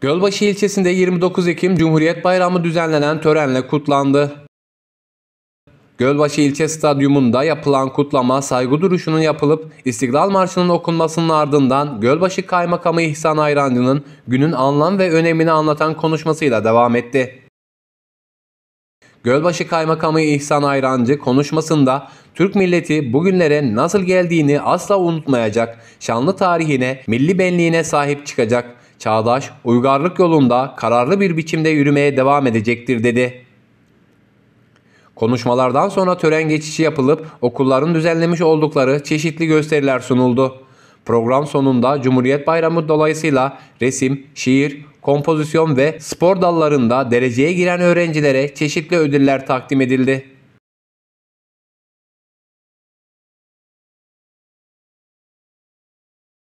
Gölbaşı ilçesinde 29 Ekim Cumhuriyet Bayramı düzenlenen törenle kutlandı. Gölbaşı ilçe stadyumunda yapılan kutlama saygı duruşunun yapılıp İstiklal Marşı'nın okunmasının ardından Gölbaşı Kaymakamı İhsan Ayrancı'nın günün anlam ve önemini anlatan konuşmasıyla devam etti. Gölbaşı Kaymakamı İhsan Ayrancı konuşmasında Türk milleti bugünlere nasıl geldiğini asla unutmayacak, şanlı tarihine, milli benliğine sahip çıkacak, Çağdaş, uygarlık yolunda kararlı bir biçimde yürümeye devam edecektir dedi. Konuşmalardan sonra tören geçişi yapılıp okulların düzenlemiş oldukları çeşitli gösteriler sunuldu. Program sonunda Cumhuriyet Bayramı dolayısıyla resim, şiir, kompozisyon ve spor dallarında dereceye giren öğrencilere çeşitli ödüller takdim edildi.